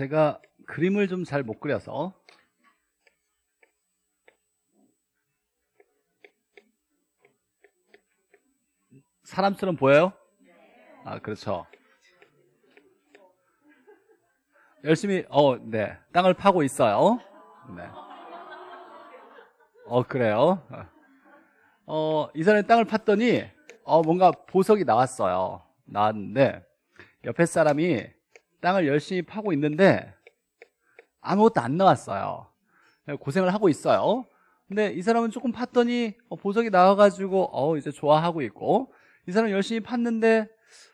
제가 그림을 좀 잘 못 그려서 사람처럼 보여요? 아 그렇죠 열심히 어네 땅을 파고 있어요 네. 어 그래요 어이전에 땅을 팠더니 어 뭔가 보석이 나왔어요 나왔는데 옆에 사람이 땅을 열심히 파고 있는데 아무것도 안 나왔어요. 네, 고생을 하고 있어요. 근데 이 사람은 조금 팠더니 어, 보석이 나와가지고 어 이제 좋아하고 있고 이 사람 열심히 팠는데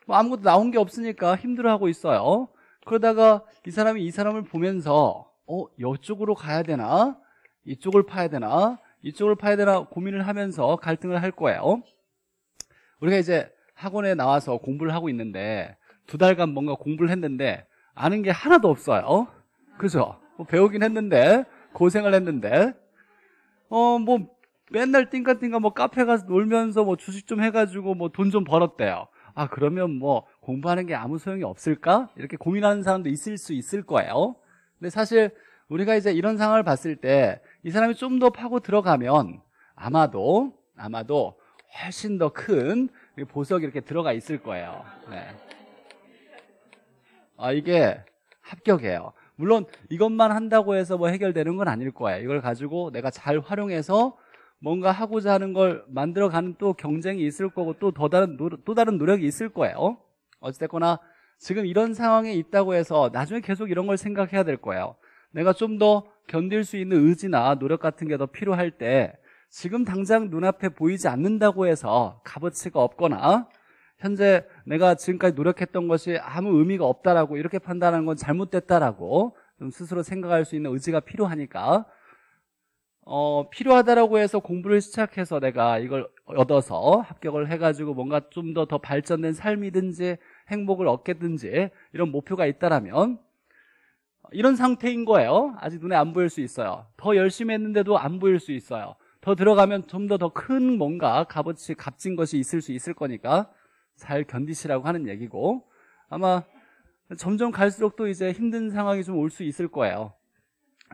뭐 아무것도 나온 게 없으니까 힘들어하고 있어요. 그러다가 이 사람이 이 사람을 보면서 어 이쪽으로 가야 되나 이쪽을 파야 되나 이쪽을 파야 되나 고민을 하면서 갈등을 할 거예요. 우리가 이제 학원에 나와서 공부를 하고 있는데 두 달간 뭔가 공부를 했는데 아는 게 하나도 없어요. 어? 그죠? 뭐 배우긴 했는데, 고생을 했는데, 어, 뭐, 맨날 띵까띵까 뭐 카페 가서 놀면서 뭐 주식 좀 해가지고 뭐 돈 좀 벌었대요. 아, 그러면 뭐 공부하는 게 아무 소용이 없을까? 이렇게 고민하는 사람도 있을 수 있을 거예요. 근데 사실 우리가 이제 이런 상황을 봤을 때 이 사람이 좀 더 파고 들어가면 아마도, 아마도 훨씬 더 큰 보석이 이렇게 들어가 있을 거예요. 네. 아, 이게 합격이에요. 물론 이것만 한다고 해서 뭐 해결되는 건 아닐 거예요. 이걸 가지고 내가 잘 활용해서 뭔가 하고자 하는 걸 만들어가는 또 경쟁이 있을 거고 또 더 다른 노력, 또 다른 노력이 있을 거예요. 어찌됐거나 지금 이런 상황에 있다고 해서 나중에 계속 이런 걸 생각해야 될 거예요. 내가 좀 더 견딜 수 있는 의지나 노력 같은 게 더 필요할 때 지금 당장 눈앞에 보이지 않는다고 해서 값어치가 없거나 현재 내가 지금까지 노력했던 것이 아무 의미가 없다라고 이렇게 판단하는 건 잘못됐다라고 좀 스스로 생각할 수 있는 의지가 필요하니까 어, 필요하다라고 해서 공부를 시작해서 내가 이걸 얻어서 합격을 해가지고 뭔가 좀 더더 더 발전된 삶이든지 행복을 얻겠든지 이런 목표가 있다라면 이런 상태인 거예요. 아직 눈에 안 보일 수 있어요. 더 열심히 했는데도 안 보일 수 있어요. 더 들어가면 좀 더 더 큰 뭔가 값어치 값진 것이 있을 수 있을 거니까 잘 견디시라고 하는 얘기고 아마 점점 갈수록 또 이제 힘든 상황이 좀 올 수 있을 거예요.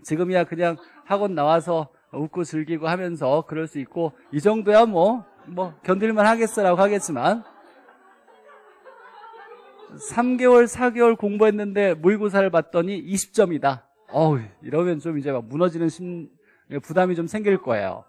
지금이야 그냥 학원 나와서 웃고 즐기고 하면서 그럴 수 있고 이 정도야 뭐뭐 뭐 견딜만 하겠어라고 하겠지만 3개월 4개월 공부했는데 모의고사를 봤더니 20점이다. 어우 이러면 좀 이제 막 무너지는 심, 부담이 좀 생길 거예요.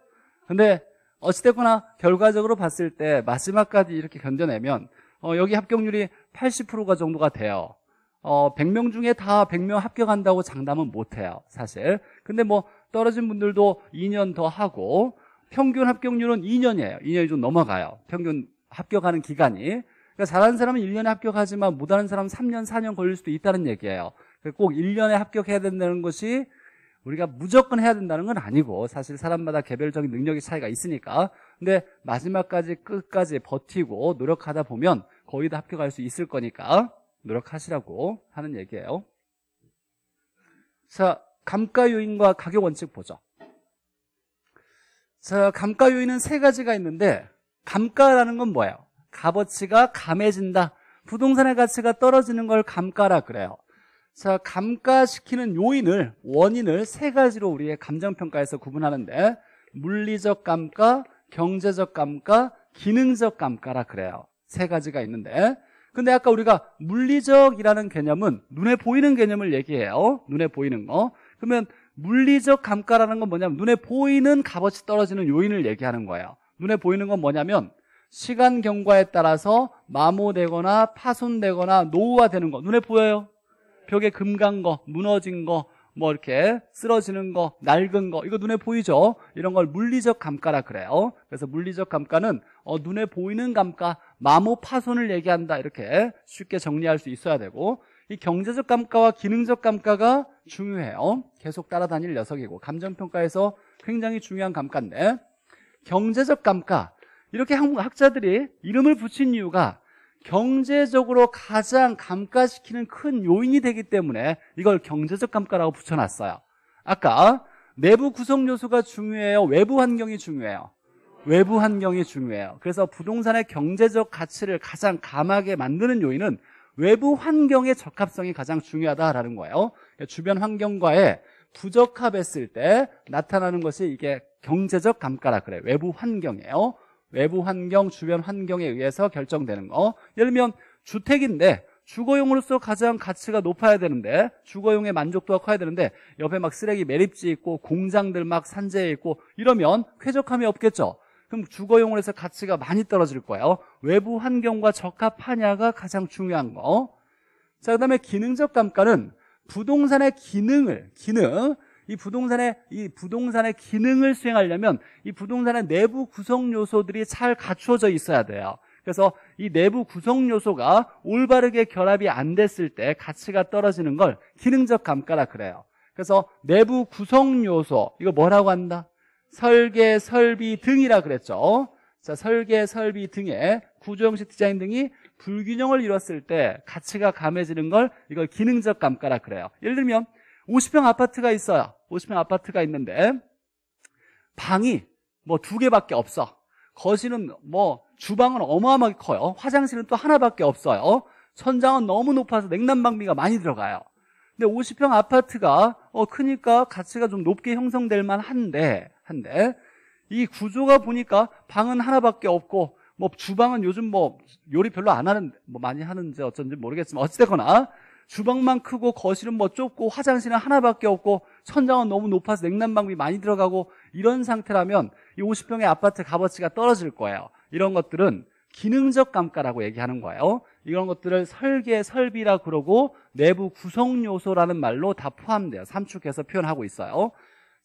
근데 어찌됐거나 결과적으로 봤을 때 마지막까지 이렇게 견뎌내면 어, 여기 합격률이 80%가 정도가 돼요. 어, 100명 중에 다 100명 합격한다고 장담은 못해요, 사실. 근데 뭐 떨어진 분들도 2년 더 하고 평균 합격률은 2년이에요. 2년이 좀 넘어가요. 평균 합격하는 기간이. 그러니까 잘하는 사람은 1년에 합격하지만 못하는 사람은 3년, 4년 걸릴 수도 있다는 얘기예요. 꼭 1년에 합격해야 된다는 것이 우리가 무조건 해야 된다는 건 아니고 사실 사람마다 개별적인 능력이 차이가 있으니까 근데 마지막까지 끝까지 버티고 노력하다 보면 거의 다 합격할 수 있을 거니까 노력하시라고 하는 얘기예요 자 감가 요인과 가격 원칙 보죠 자 감가 요인은 세 가지가 있는데 감가라는 건 뭐예요? 값어치가 감해진다 부동산의 가치가 떨어지는 걸 감가라 그래요 자, 감가시키는 요인을, 원인을 세 가지로 우리의 감정평가에서 구분하는데, 물리적 감가, 경제적 감가, 기능적 감가라 그래요. 세 가지가 있는데. 근데 아까 우리가 물리적이라는 개념은 눈에 보이는 개념을 얘기해요. 눈에 보이는 거. 그러면 물리적 감가라는 건 뭐냐면 눈에 보이는 값어치 떨어지는 요인을 얘기하는 거예요. 눈에 보이는 건 뭐냐면 시간 경과에 따라서 마모되거나 파손되거나 노후화되는 거 눈에 보여요. 벽에 금간 거, 무너진 거, 뭐 이렇게 쓰러지는 거, 낡은 거 이거 눈에 보이죠? 이런 걸 물리적 감가라 그래요. 그래서 물리적 감가는 어, 눈에 보이는 감가, 마모 파손을 얘기한다 이렇게 쉽게 정리할 수 있어야 되고 이 경제적 감가와 기능적 감가가 중요해요. 계속 따라다닐 녀석이고 감정평가에서 굉장히 중요한 감가인데 경제적 감가 이렇게 학자들이 이름을 붙인 이유가 경제적으로 가장 감가시키는 큰 요인이 되기 때문에 이걸 경제적 감가라고 붙여놨어요. 아까 내부 구성 요소가 중요해요? 외부 환경이 중요해요? 외부 환경이 중요해요. 그래서 부동산의 경제적 가치를 가장 감하게 만드는 요인은 외부 환경의 적합성이 가장 중요하다라는 거예요. 주변 환경과의 부적합했을 때 나타나는 것이 이게 경제적 감가라 그래. 외부 환경이에요. 외부 환경, 주변 환경에 의해서 결정되는 거. 예를 들면 주택인데 주거용으로서 가장 가치가 높아야 되는데 주거용의 만족도가 커야 되는데 옆에 막 쓰레기 매립지 있고 공장들 막 산재해 있고 이러면 쾌적함이 없겠죠. 그럼 주거용으로 해서 가치가 많이 떨어질 거예요. 외부 환경과 적합하냐가 가장 중요한 거. 자, 그다음에 기능적 감가는 부동산의 기능을 기능 이 부동산의 이 부동산의 기능을 수행하려면 이 부동산의 내부 구성 요소들이 잘 갖추어져 있어야 돼요. 그래서 이 내부 구성 요소가 올바르게 결합이 안 됐을 때 가치가 떨어지는 걸 기능적 감가라 그래요. 그래서 내부 구성 요소 이거 뭐라고 한다? 설계, 설비 등이라 그랬죠. 자, 설계, 설비 등의 구조 형식 디자인 등이 불균형을 이뤘을 때 가치가 감해지는 걸 이걸 기능적 감가라 그래요. 예를 들면 50평 아파트가 있어요. 50평 아파트가 있는데 방이 뭐 두 개밖에 없어. 거실은 뭐 주방은 어마어마하게 커요. 화장실은 또 하나밖에 없어요. 천장은 너무 높아서 냉난방비가 많이 들어가요. 근데 50평 아파트가 어 크니까 가치가 좀 높게 형성될 만한데 한데 이 구조가 보니까 방은 하나밖에 없고 뭐 주방은 요즘 뭐 요리 별로 안 하는 뭐 많이 하는지 어쩐지 모르겠지만 어찌됐거나 주방만 크고 거실은 뭐 좁고 화장실은 하나밖에 없고 천장은 너무 높아서 냉난방비 많이 들어가고 이런 상태라면 이 50평의 아파트 값어치가 떨어질 거예요. 이런 것들은 기능적 감가라고 얘기하는 거예요. 이런 것들을 설계, 설비라 그러고 내부 구성 요소라는 말로 다 포함돼요. 삼축해서 표현하고 있어요.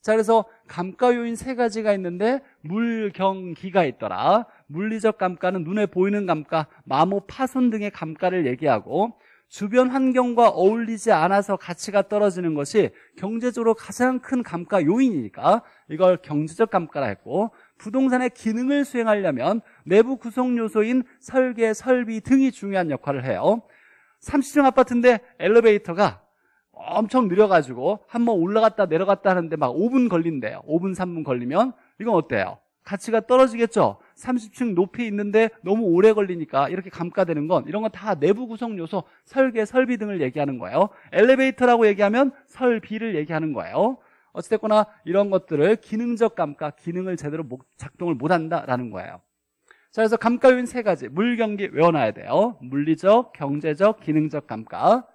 자, 그래서 감가 요인 세 가지가 있는데 물, 경, 기가 있더라. 물리적 감가는 눈에 보이는 감가, 마모, 파손 등의 감가를 얘기하고 주변 환경과 어울리지 않아서 가치가 떨어지는 것이 경제적으로 가장 큰 감가 요인이니까 이걸 경제적 감가라 했고 부동산의 기능을 수행하려면 내부 구성 요소인 설계, 설비 등이 중요한 역할을 해요. 30층 아파트인데 엘리베이터가 엄청 느려가지고 한번 올라갔다 내려갔다 하는데 막 5분 걸린대요. 5분, 3분 걸리면 이건 어때요? 가치가 떨어지겠죠? 30층 높이 있는데 너무 오래 걸리니까 이렇게 감가되는 건 이런 건 다 내부 구성 요소, 설계, 설비 등을 얘기하는 거예요. 엘리베이터라고 얘기하면 설비를 얘기하는 거예요. 어찌됐거나 이런 것들을 기능적 감가, 기능을 제대로 작동을 못한다라는 거예요. 자, 그래서 감가 요인 세 가지. 물, 경기 외워놔야 돼요. 물리적, 경제적, 기능적 감가.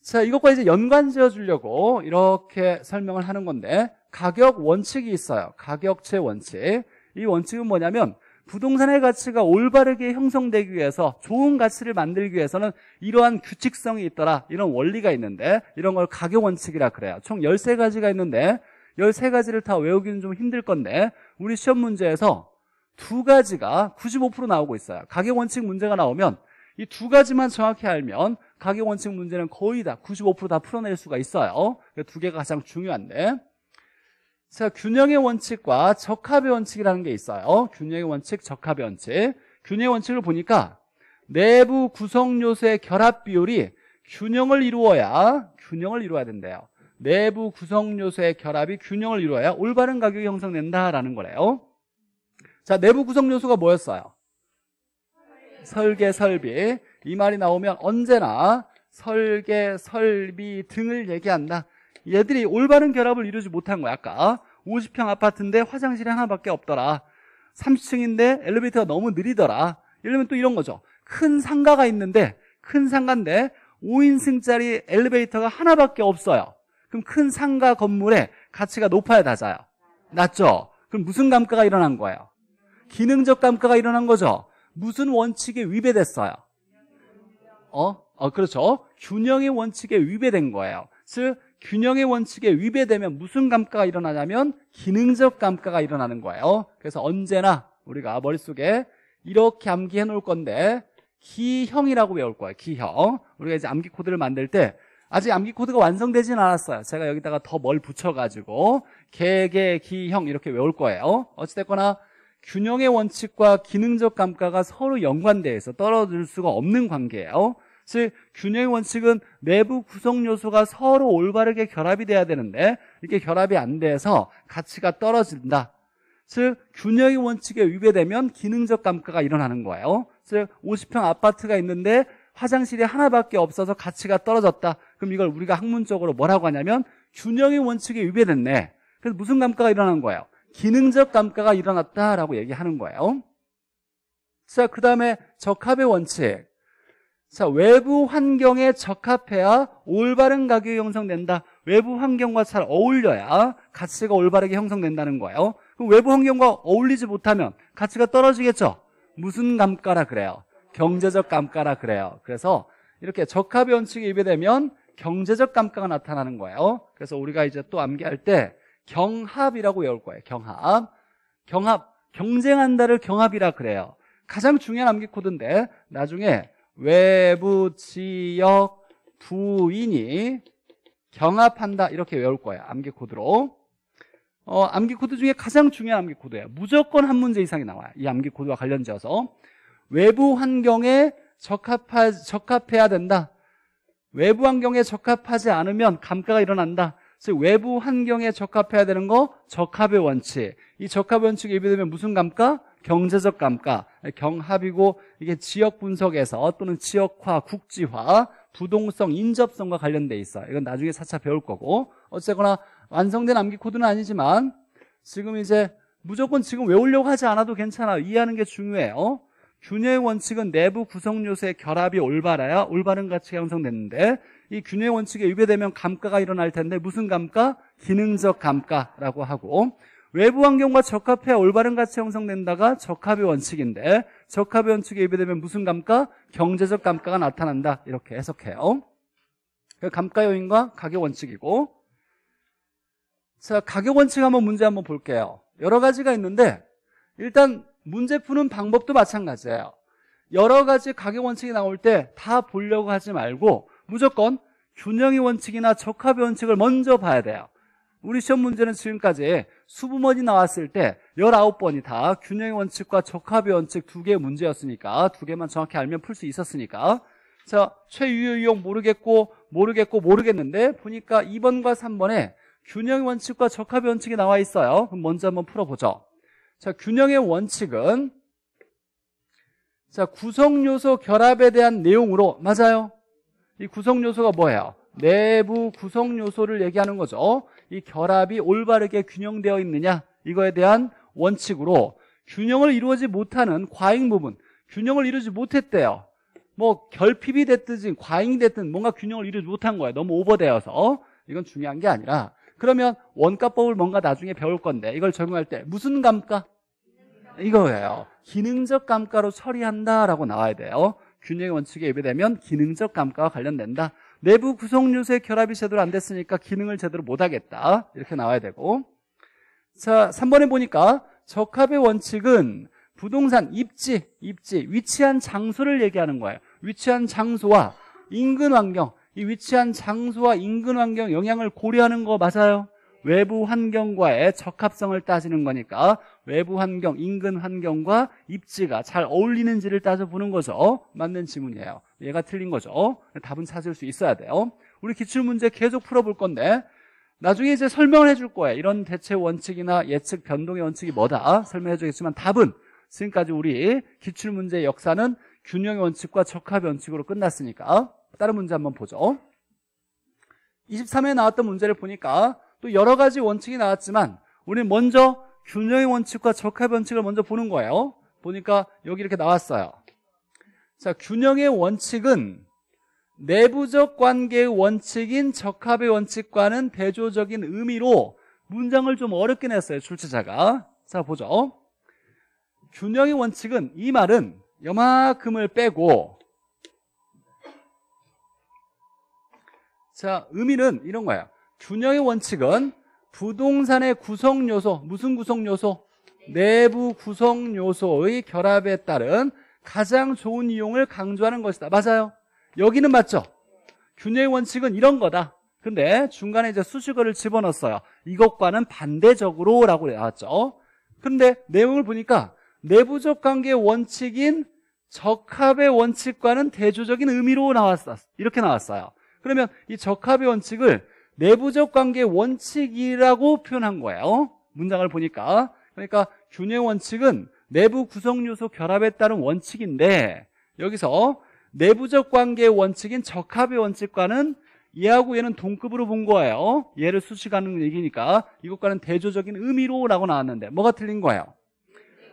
자, 이것과 이제 연관 지어 주려고 이렇게 설명을 하는 건데 가격 원칙이 있어요. 가격체 원칙. 이 원칙은 뭐냐면 부동산의 가치가 올바르게 형성되기 위해서 좋은 가치를 만들기 위해서는 이러한 규칙성이 있더라 이런 원리가 있는데 이런 걸 가격 원칙이라 그래요 총 13가지가 있는데 13가지를 다 외우기는 좀 힘들 건데 우리 시험 문제에서 두 가지가 95% 나오고 있어요 가격 원칙 문제가 나오면 이 두 가지만 정확히 알면 가격 원칙 문제는 거의 다 95%다 풀어낼 수가 있어요 그러니까 두 개가 가장 중요한데 자, 균형의 원칙과 적합의 원칙이라는 게 있어요. 어? 균형의 원칙, 적합의 원칙. 균형의 원칙을 보니까 내부 구성 요소의 결합 비율이 균형을 이루어야 균형을 이루어야 된대요. 내부 구성 요소의 결합이 균형을 이루어야 올바른 가격이 형성된다라는 거래요. 자, 내부 구성 요소가 뭐였어요? 설계, 설비. 이 말이 나오면 언제나 설계, 설비 등을 얘기한다. 얘들이 올바른 결합을 이루지 못한 거야 아까 50평 아파트인데 화장실이 하나밖에 없더라 30층인데 엘리베이터가 너무 느리더라 이러면 또 이런 거죠 큰 상가가 있는데 큰 상가인데 5인승짜리 엘리베이터가 하나밖에 없어요 그럼 큰 상가 건물의 가치가 높아야 낮아요 낮죠? 그럼 무슨 감가가 일어난 거예요? 기능적 감가가 일어난 거죠 무슨 원칙에 위배됐어요? 어? 어, 그렇죠. 균형의 원칙에 위배된 거예요. 즉, 균형의 원칙에 위배되면 무슨 감가가 일어나냐면 기능적 감가가 일어나는 거예요. 그래서 언제나 우리가 머릿속에 이렇게 암기해 놓을 건데 기형이라고 외울 거예요. 기형. 우리가 이제 암기 코드를 만들 때 아직 암기 코드가 완성되진 않았어요. 제가 여기다가 더 뭘 붙여가지고 개개 기형 이렇게 외울 거예요. 어찌됐거나 균형의 원칙과 기능적 감가가 서로 연관돼서 떨어질 수가 없는 관계예요. 즉 균형의 원칙은 내부 구성 요소가 서로 올바르게 결합이 돼야 되는데 이렇게 결합이 안 돼서 가치가 떨어진다. 즉 균형의 원칙에 위배되면 기능적 감가가 일어나는 거예요. 즉 50평 아파트가 있는데 화장실이 하나밖에 없어서 가치가 떨어졌다. 그럼 이걸 우리가 학문적으로 뭐라고 하냐면 균형의 원칙에 위배됐네. 그래서 무슨 감가가 일어난 거예요? 기능적 감가가 일어났다라고 얘기하는 거예요. 자, 그 다음에 적합의 원칙. 자, 외부 환경에 적합해야 올바른 가격이 형성된다. 외부 환경과 잘 어울려야 가치가 올바르게 형성된다는 거예요. 그럼 외부 환경과 어울리지 못하면 가치가 떨어지겠죠? 무슨 감가라 그래요? 경제적 감가라 그래요. 그래서 이렇게 적합 원칙이 입에되면 경제적 감가가 나타나는 거예요. 그래서 우리가 이제 또 암기할 때 경합이라고 외울 거예요. 경합. 경합. 경쟁한다를 경합이라 그래요. 가장 중요한 암기 코드인데 나중에 외부 지역 부인이 경합한다 이렇게 외울 거야 암기 코드로 어, 암기 코드 중에 가장 중요한 암기 코드야 무조건 한 문제 이상이 나와요 이 암기 코드와 관련지어서 외부 환경에 적합하, 적합해야 된다 외부 환경에 적합하지 않으면 감가가 일어난다 즉 외부 환경에 적합해야 되는 거 적합의 원칙 이 적합 의원칙에 예비되면 무슨 감가? 경제적 감가, 경합이고 이게 지역 분석에서 또는 지역화, 국지화, 부동성, 인접성과 관련돼 있어. 이건 나중에 4차 배울 거고 어쨌거나 완성된 암기 코드는 아니지만 지금 이제 무조건 지금 외우려고 하지 않아도 괜찮아. 이해하는 게 중요해. 요 어? 균형의 원칙은 내부 구성 요소의 결합이 올바라야 올바른 가치가 형성되는데 이 균형의 원칙에 위배되면 감가가 일어날 텐데 무슨 감가? 기능적 감가라고 하고 외부 환경과 적합해야 올바른 가치 형성된다가 적합의 원칙인데 적합의 원칙에 위배되면 무슨 감가? 경제적 감가가 나타난다 이렇게 해석해요 그 감가 요인과 가격 원칙이고 자 가격 원칙 한번 문제 한번 볼게요 여러 가지가 있는데 일단 문제 푸는 방법도 마찬가지예요 여러 가지 가격 원칙이 나올 때 다 보려고 하지 말고 무조건 균형의 원칙이나 적합의 원칙을 먼저 봐야 돼요 우리 시험 문제는 지금까지 수부문이 나왔을 때 19번이 다 균형의 원칙과 적합의 원칙 두 개의 문제였으니까 두 개만 정확히 알면 풀 수 있었으니까 자 최유효용 이 모르겠고 모르겠고 모르겠는데 보니까 2번과 3번에 균형의 원칙과 적합의 원칙이 나와 있어요 그럼 먼저 한번 풀어보죠 자 균형의 원칙은 자 구성요소 결합에 대한 내용으로 맞아요 이 구성요소가 뭐예요? 내부 구성요소를 얘기하는 거죠 이 결합이 올바르게 균형되어 있느냐 이거에 대한 원칙으로 균형을 이루지 못하는 과잉 부분 균형을 이루지 못했대요 뭐 결핍이 됐든 과잉이 됐든 뭔가 균형을 이루지 못한 거야 너무 오버되어서 어? 이건 중요한 게 아니라 그러면 원가법을 뭔가 나중에 배울 건데 이걸 적용할 때 무슨 감가? 이거예요 기능적 감가로 처리한다라고 나와야 돼요 균형의 원칙에 예배되면 기능적 감가와 관련된다 내부 구성 요소의 결합이 제대로 안 됐으니까 기능을 제대로 못 하겠다. 이렇게 나와야 되고. 자, 3번에 보니까 적합의 원칙은 부동산 입지, 입지, 위치한 장소를 얘기하는 거예요. 위치한 장소와 인근 환경, 이 위치한 장소와 인근 환경 영향을 고려하는 거 맞아요? 외부 환경과의 적합성을 따지는 거니까 외부 환경, 인근 환경과 입지가 잘 어울리는지를 따져보는 거죠. 맞는 지문이에요. 얘가 틀린 거죠. 답은 찾을 수 있어야 돼요. 우리 기출문제 계속 풀어볼 건데 나중에 이제 설명을 해줄 거예요. 이런 대체 원칙이나 예측 변동의 원칙이 뭐다 설명해 주겠지만 답은 지금까지 우리 기출문제 역사는 균형의 원칙과 적합의 원칙으로 끝났으니까 다른 문제 한번 보죠. 23회에 나왔던 문제를 보니까 또 여러 가지 원칙이 나왔지만 우리는 먼저 균형의 원칙과 적합 원칙을 먼저 보는 거예요. 보니까 여기 이렇게 나왔어요. 자, 균형의 원칙은 내부적 관계의 원칙인 적합의 원칙과는 대조적인 의미로 문장을 좀 어렵게 냈어요. 출제자가. 자, 보죠. 균형의 원칙은 이 말은 여만큼을 빼고 자, 의미는 이런 거예요. 균형의 원칙은 부동산의 구성 요소, 무슨 구성 요소? 내부 구성 요소의 결합에 따른 가장 좋은 이용을 강조하는 것이다. 맞아요. 여기는 맞죠? 균형의 원칙은 이런 거다. 근데 중간에 이제 수식어를 집어넣었어요. 이것과는 반대적으로 라고 나왔죠. 근데 내용을 보니까 내부적 관계의 원칙인 적합의 원칙과는 대조적인 의미로 나왔어. 이렇게 나왔어요. 그러면 이 적합의 원칙을 내부적 관계 원칙이라고 표현한 거예요. 문장을 보니까. 그러니까 균형 원칙은 내부 구성 요소 결합에 따른 원칙인데 여기서 내부적 관계 원칙인 적합의 원칙과는 얘하고 얘는 동급으로 본 거예요. 얘를 수식하는 얘기니까 이것과는 대조적인 의미로라고 나왔는데 뭐가 틀린 거예요?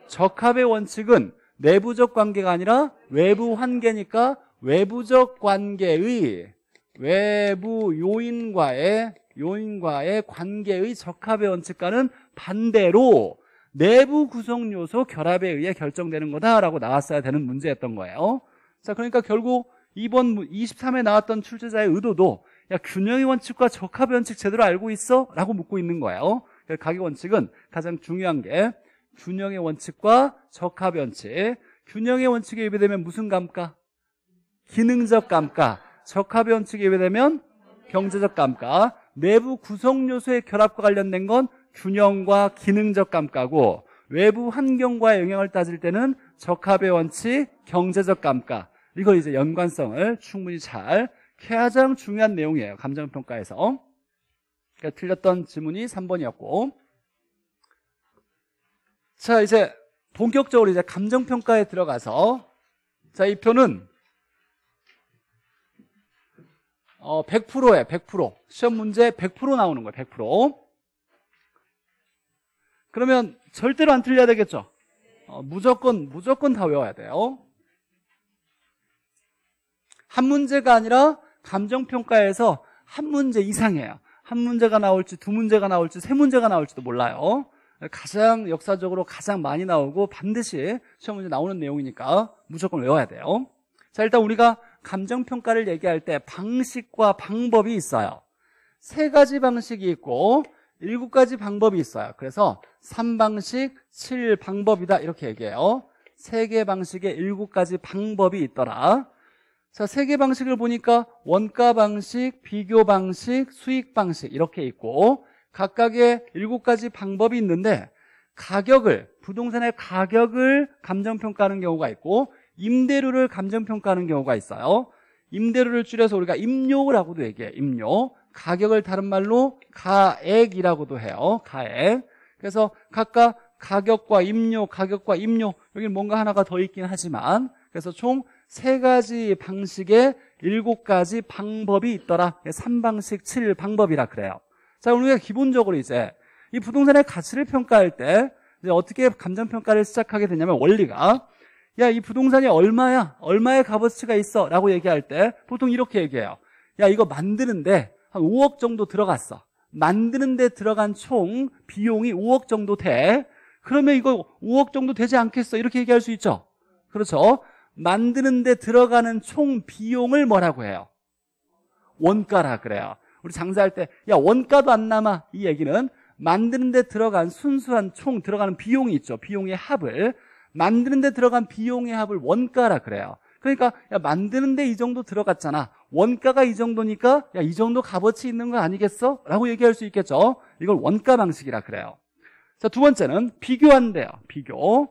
적합의 원칙은 내부적 관계가 아니라 외부 환계니까 외부적 관계의 외부 요인과의 요인과의 관계의 적합의 원칙과는 반대로 내부 구성 요소 결합에 의해 결정되는 거다라고 나왔어야 되는 문제였던 거예요. 자, 그러니까 결국 이번 23에 나왔던 출제자의 의도도 야, 균형의 원칙과 적합의 원칙 제대로 알고 있어? 라고 묻고 있는 거예요. 가격 원칙은 가장 중요한 게 균형의 원칙과 적합의 원칙. 균형의 원칙에 위배되면 무슨 감가? 기능적 감가. 적합의 원칙이 왜되면 경제적 감가 내부 구성 요소의 결합과 관련된 건 균형과 기능적 감가고 외부 환경과의 영향을 따질 때는 적합의 원칙, 경제적 감가 이걸 이제 연관성을 충분히 잘 가장 중요한 내용이에요 감정평가에서 그러니까 틀렸던 질문이 3번이었고 자 이제 본격적으로 이제 감정평가에 들어가서 자 이 표는 어, 100%에 100% 시험 문제 100% 나오는 거예요 100% 그러면 절대로 안 틀려야 되겠죠 어, 무조건 무조건 다 외워야 돼요 한 문제가 아니라 감정평가에서 한 문제 이상이에요 한 문제가 나올지 두 문제가 나올지 세 문제가 나올지도 몰라요 가장 역사적으로 가장 많이 나오고 반드시 시험 문제 나오는 내용이니까 무조건 외워야 돼요 자 일단 우리가 감정평가를 얘기할 때 방식과 방법이 있어요 세 가지 방식이 있고 일곱 가지 방법이 있어요 그래서 3방식, 7방법이다 이렇게 얘기해요 세 개 방식에 일곱 가지 방법이 있더라 자, 세 개 방식을 보니까 원가 방식, 비교 방식, 수익 방식 이렇게 있고 각각의 일곱 가지 방법이 있는데 가격을 부동산의 가격을 감정평가하는 경우가 있고 임대료를 감정평가하는 경우가 있어요 임대료를 줄여서 우리가 임료를 하고도 얘기해 임료 가격을 다른 말로 가액이라고도 해요 가액 그래서 각각 가격과 임료 가격과 임료 여기는 뭔가 하나가 더 있긴 하지만 그래서 총 세 가지 방식의 일곱 가지 방법이 있더라 3방식 7방법이라 그래요 자 우리가 기본적으로 이제 이 부동산의 가치를 평가할 때 어떻게 감정평가를 시작하게 되냐면 원리가 야, 이 부동산이 얼마야? 얼마의 값어치가 있어? 라고 얘기할 때 보통 이렇게 얘기해요. 야, 이거 만드는데 한 5억 정도 들어갔어. 만드는데 들어간 총 비용이 5억 정도 돼. 그러면 이거 5억 정도 되지 않겠어? 이렇게 얘기할 수 있죠. 그렇죠? 만드는데 들어가는 총 비용을 뭐라고 해요? 원가라 그래요. 우리 장사할 때, 야, 원가도 안 남아. 이 얘기는 만드는데 들어간 순수한 총 들어가는 비용이 있죠. 비용의 합을 만드는데 들어간 비용의 합을 원가라 그래요. 그러니까 야, 만드는데 이 정도 들어갔잖아. 원가가 이 정도니까 야, 이 정도 값어치 있는 거 아니겠어? 라고 얘기할 수 있겠죠. 이걸 원가 방식이라 그래요. 자, 두 번째는 비교한대요. 비교.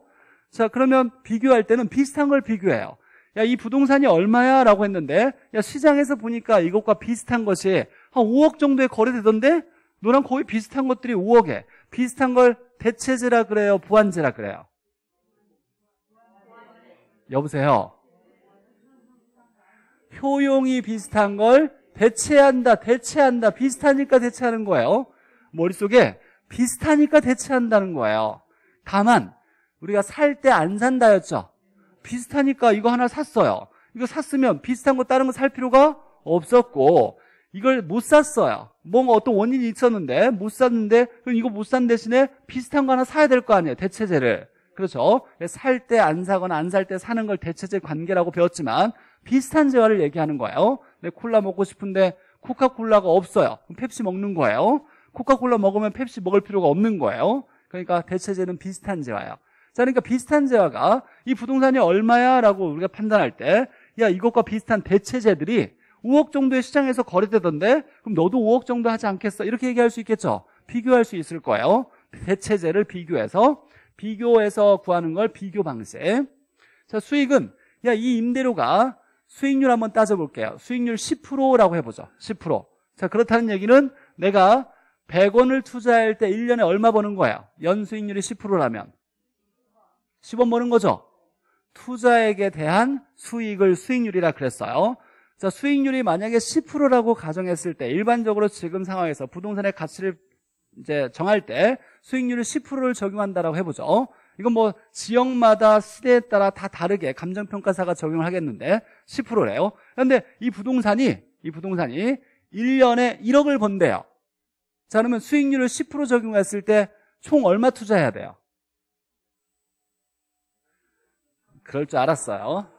자, 그러면 비교할 때는 비슷한 걸 비교해요. 야, 이 부동산이 얼마야? 라고 했는데, 야, 시장에서 보니까 이것과 비슷한 것이 한 5억 정도에 거래되던데, 너랑 거의 비슷한 것들이 5억에, 비슷한 걸 대체제라 그래요? 보완제라 그래요? 여보세요. 효용이 비슷한 걸 대체한다, 대체한다, 비슷하니까 대체하는 거예요. 머릿속에 비슷하니까 대체한다는 거예요. 다만 우리가 살 때 안 산다였죠. 비슷하니까 이거 하나 샀어요. 이거 샀으면 비슷한 거 다른 거 살 필요가 없었고 이걸 못 샀어요. 뭔가 어떤 원인이 있었는데 못 샀는데 그럼 이거 못 산 대신에 비슷한 거 하나 사야 될 거 아니에요. 대체제를. 그렇죠. 살 때 안 사거나 안 살 때 사는 걸 대체제 관계라고 배웠지만 비슷한 재화를 얘기하는 거예요. 내 콜라 먹고 싶은데 코카콜라가 없어요. 그럼 펩시 먹는 거예요. 코카콜라 먹으면 펩시 먹을 필요가 없는 거예요. 그러니까 대체제는 비슷한 재화예요. 자, 그러니까 비슷한 재화가 이 부동산이 얼마야? 라고 우리가 판단할 때, 야, 이것과 비슷한 대체제들이 5억 정도의 시장에서 거래되던데, 그럼 너도 5억 정도 하지 않겠어? 이렇게 얘기할 수 있겠죠? 비교할 수 있을 거예요. 대체제를 비교해서 비교해서 구하는 걸 비교 방세. 자, 수익은 야, 이 임대료가 수익률 한번 따져볼게요. 수익률 10%라고 해보죠. 10%. 자, 그렇다는 얘기는 내가 100원을 투자할 때 1년에 얼마 버는 거예요 연수익률이 10%라면. 10원 버는 거죠? 투자액에 대한 수익을 수익률이라 그랬어요. 자, 수익률이 만약에 10%라고 가정했을 때 일반적으로 지금 상황에서 부동산의 가치를 이제 정할 때 수익률을 10%를 적용한다라고 해보죠. 어? 이건 뭐 지역마다 시대에 따라 다 다르게 감정평가사가 적용을 하겠는데 10%래요. 그런데 이 부동산이 이 부동산이 1년에 1억을 번대요. 자 그러면 수익률을 10% 적용했을 때 총 얼마 투자해야 돼요? 그럴 줄 알았어요.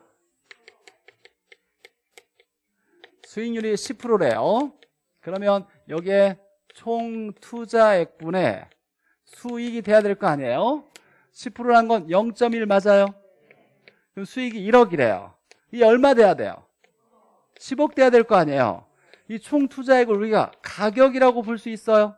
수익률이 10%래요. 그러면 여기에 총투자액분에 수익이 돼야 될 거 아니에요? 10%란 건 0.1 맞아요? 그럼 수익이 1억이래요. 이 얼마 돼야 돼요? 10억 돼야 될 거 아니에요? 이 총 투자액을 우리가 가격이라고 볼 수 있어요.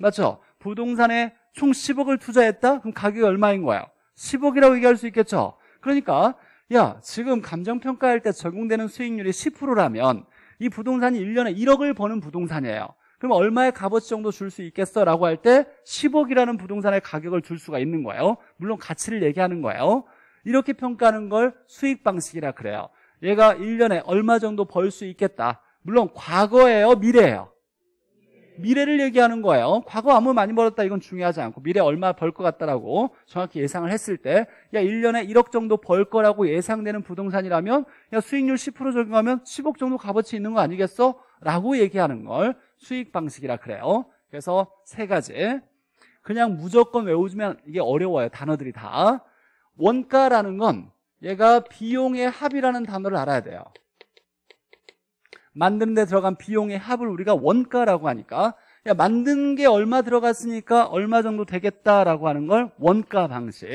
맞죠? 부동산에 총 10억을 투자했다? 그럼 가격이 얼마인 거예요? 10억이라고 얘기할 수 있겠죠? 그러니까 야 지금 감정평가할 때 적용되는 수익률이 10%라면 이 부동산이 1년에 1억을 버는 부동산이에요. 그럼 얼마의 값어치 정도 줄 수 있겠어? 라고 할 때 10억이라는 부동산의 가격을 줄 수가 있는 거예요. 물론 가치를 얘기하는 거예요. 이렇게 평가하는 걸 수익 방식이라 그래요. 얘가 1년에 얼마 정도 벌 수 있겠다. 물론 과거예요, 미래예요. 미래를 얘기하는 거예요. 과거 아무 많이 벌었다 이건 중요하지 않고 미래 얼마 벌 것 같다라고 정확히 예상을 했을 때 야 1년에 1억 정도 벌 거라고 예상되는 부동산이라면 야 수익률 10% 적용하면 10억 정도 값어치 있는 거 아니겠어? 라고 얘기하는 걸 수익 방식이라 그래요. 그래서 세 가지. 그냥 무조건 외워주면 이게 어려워요. 단어들이 다. 원가라는 건 얘가 비용의 합이라는 단어를 알아야 돼요. 만드는 데 들어간 비용의 합을 우리가 원가라고 하니까 야, 만든 게 얼마 들어갔으니까 얼마 정도 되겠다라고 하는 걸 원가 방식.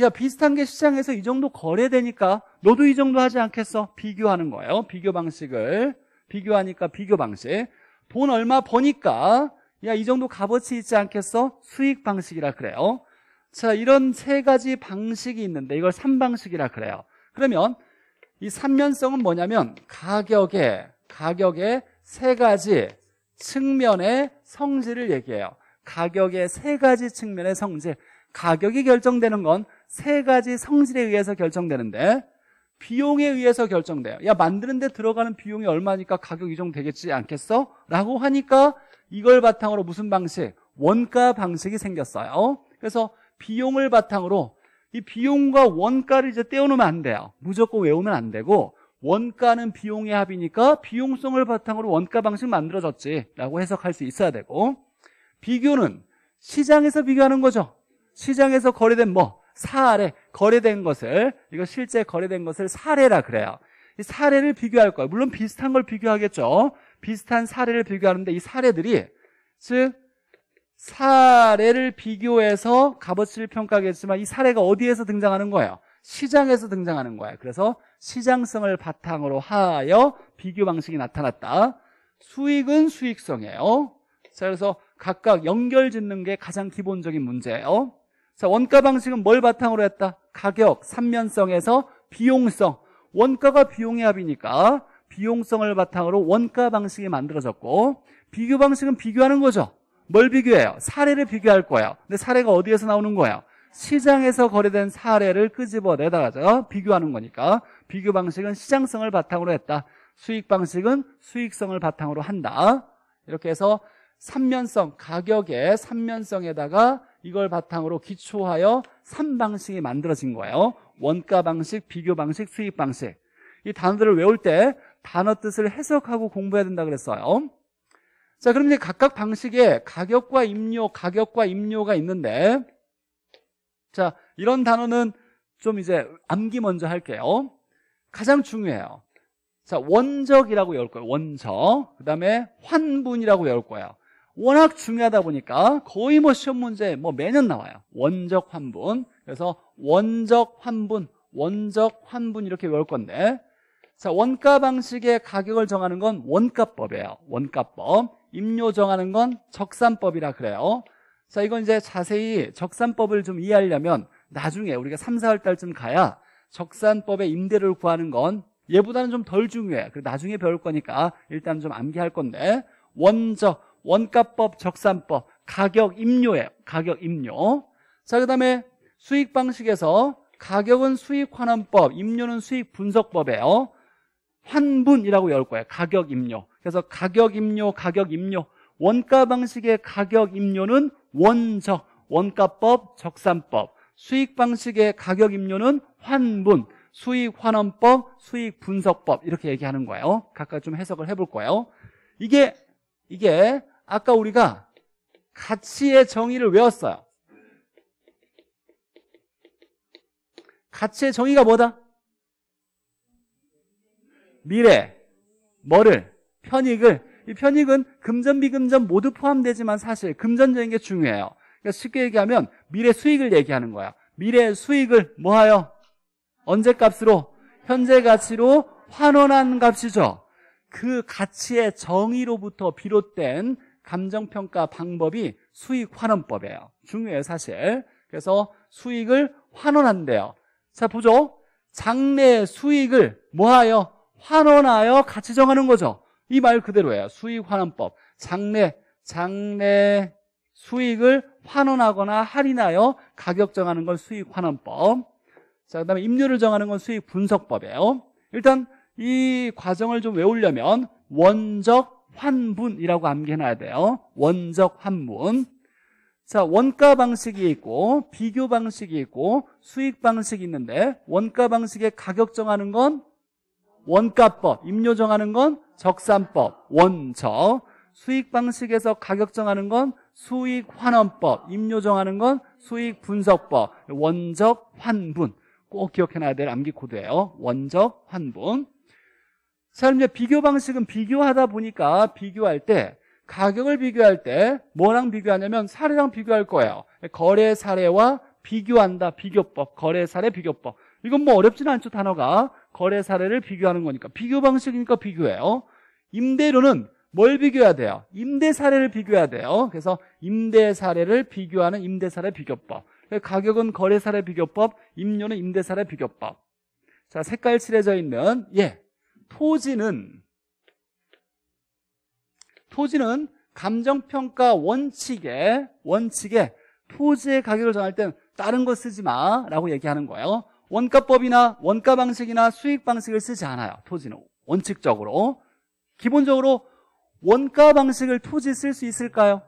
야, 비슷한 게 시장에서 이 정도 거래되니까 너도 이 정도 하지 않겠어? 비교하는 거예요. 비교 방식을. 비교하니까 비교 방식. 돈 얼마 버니까 야 이 정도 값어치 있지 않겠어? 수익 방식이라 그래요. 자 이런 세 가지 방식이 있는데 이걸 3방식이라 그래요. 그러면 이 3면성은 뭐냐면 가격의 가격의 세 가지 측면의 성질을 얘기해요. 가격의 세 가지 측면의 성질. 가격이 결정되는 건 세 가지 성질에 의해서 결정되는데 비용에 의해서 결정돼요. 야, 만드는데 들어가는 비용이 얼마니까 가격 이 정도 되겠지 않겠어? 라고 하니까 이걸 바탕으로 무슨 방식? 원가 방식이 생겼어요. 그래서 비용을 바탕으로 이 비용과 원가를 이제 떼어놓으면 안 돼요. 무조건 외우면 안 되고 원가는 비용의 합이니까 비용성을 바탕으로 원가 방식 만들어졌지라고 해석할 수 있어야 되고 비교는 시장에서 비교하는 거죠. 시장에서 거래된 뭐 사례, 거래된 것을 이거 실제 거래된 것을 사례라 그래요. 이 사례를 비교할 거예요. 물론 비슷한 걸 비교하겠죠. 비슷한 사례를 비교하는데 이 사례들이 즉 사례를 비교해서 값어치를 평가하겠지만 이 사례가 어디에서 등장하는 거예요? 시장에서 등장하는 거예요. 그래서 시장성을 바탕으로 하여 비교 방식이 나타났다. 수익은 수익성이에요. 자, 그래서 각각 연결 짓는 게 가장 기본적인 문제예요. 자, 원가 방식은 뭘 바탕으로 했다? 가격, 삼면성에서 비용성. 원가가 비용의 합이니까 비용성을 바탕으로 원가 방식이 만들어졌고 비교 방식은 비교하는 거죠. 뭘 비교해요? 사례를 비교할 거예요. 근데 사례가 어디에서 나오는 거예요? 시장에서 거래된 사례를 끄집어내다가 비교하는 거니까 비교 방식은 시장성을 바탕으로 했다. 수익 방식은 수익성을 바탕으로 한다. 이렇게 해서 삼면성, 가격의 삼면성에다가 이걸 바탕으로 기초하여 3방식이 만들어진 거예요. 원가 방식, 비교 방식, 수익 방식. 이 단어들을 외울 때 단어 뜻을 해석하고 공부해야 된다 그랬어요. 자, 그럼 이제 각각 방식에 가격과 임료, 가격과 임료가 있는데 자, 이런 단어는 좀 이제 암기 먼저 할게요. 가장 중요해요. 자, 원적이라고 외울 거예요. 원적. 그다음에 환분이라고 외울 거예요. 워낙 중요하다 보니까 거의 뭐 시험 문제 뭐 매년 나와요. 원적 환분. 그래서 원적 환분, 원적 환분 이렇게 외울 건데 자, 원가 방식의 가격을 정하는 건 원가법이에요. 원가법. 임료 정하는 건 적산법이라 그래요. 자, 이건 이제 자세히 적산법을 좀 이해하려면 나중에 우리가 3, 4월 달쯤 가야 적산법의 임대를 구하는 건 얘보다는 좀 덜 중요해. 그 나중에 배울 거니까 일단 좀 암기할 건데 원적 원가법, 적산법, 가격 임료예요. 가격 임료. 자, 그다음에 수익 방식에서 가격은 수익 환원법, 임료는 수익 분석법이에요. 환분이라고 열 거예요. 가격 임료. 그래서 가격 임료, 가격 임료. 원가 방식의 가격 임료는 원적, 원가법, 적산법. 수익 방식의 가격 임료는 환분, 수익 환원법, 수익 분석법 이렇게 얘기하는 거예요. 각각 좀 해석을 해볼 거예요. 이게 이게 아까 우리가 가치의 정의를 외웠어요. 가치의 정의가 뭐다? 미래, 뭐를, 편익을. 이 편익은 금전, 비금전 모두 포함되지만 사실 금전적인 게 중요해요. 그러니까 쉽게 얘기하면 미래 수익을 얘기하는 거야. 미래 수익을 뭐하여? 언제 값으로? 현재 가치로 환원한 값이죠. 그 가치의 정의로부터 비롯된 감정평가 방법이 수익환원법이에요 중요해요 사실 그래서 수익을 환원한대요 자 보죠 장래 수익을 뭐하여 환원하여 같이 정하는 거죠 이 말 그대로예요 수익환원법 장래 장래 수익을 환원하거나 할인하여 가격 정하는 건 수익환원법 자 그다음에 임료를 정하는 건 수익분석법이에요 일단 이 과정을 좀 외우려면 원적 환분이라고 암기해놔야 돼요. 원적 환분. 자, 원가 방식이 있고 비교 방식이 있고 수익 방식이 있는데 원가 방식의 가격 정하는 건 원가법, 임료 정하는 건 적산법, 원적. 수익 방식에서 가격 정하는 건 수익 환원법, 임료 정하는 건 수익 분석법, 원적 환분. 꼭 기억해놔야 될 암기 코드예요. 원적 환분. 사람들 비교 방식은 비교하다 보니까 비교할 때 가격을 비교할 때 뭐랑 비교하냐면 사례랑 비교할 거예요. 거래 사례와 비교한다. 비교법. 거래 사례 비교법. 이건 뭐어렵진 않죠. 단어가. 거래 사례를 비교하는 거니까. 비교 방식이니까 비교해요. 임대료는 뭘 비교해야 돼요? 임대 사례를 비교해야 돼요. 그래서 임대 사례를 비교하는 임대 사례 비교법. 가격은 거래 사례 비교법, 임료는 임대 사례 비교법. 자, 색깔 칠해져 있는 예, 토지는 토지는 감정평가 원칙에 원칙에 토지의 가격을 정할 때는 다른 거 쓰지 마라고 얘기하는 거예요. 원가법이나 원가 방식이나 수익 방식을 쓰지 않아요. 토지는 원칙적으로 기본적으로 원가 방식을 토지 쓸 수 있을까요?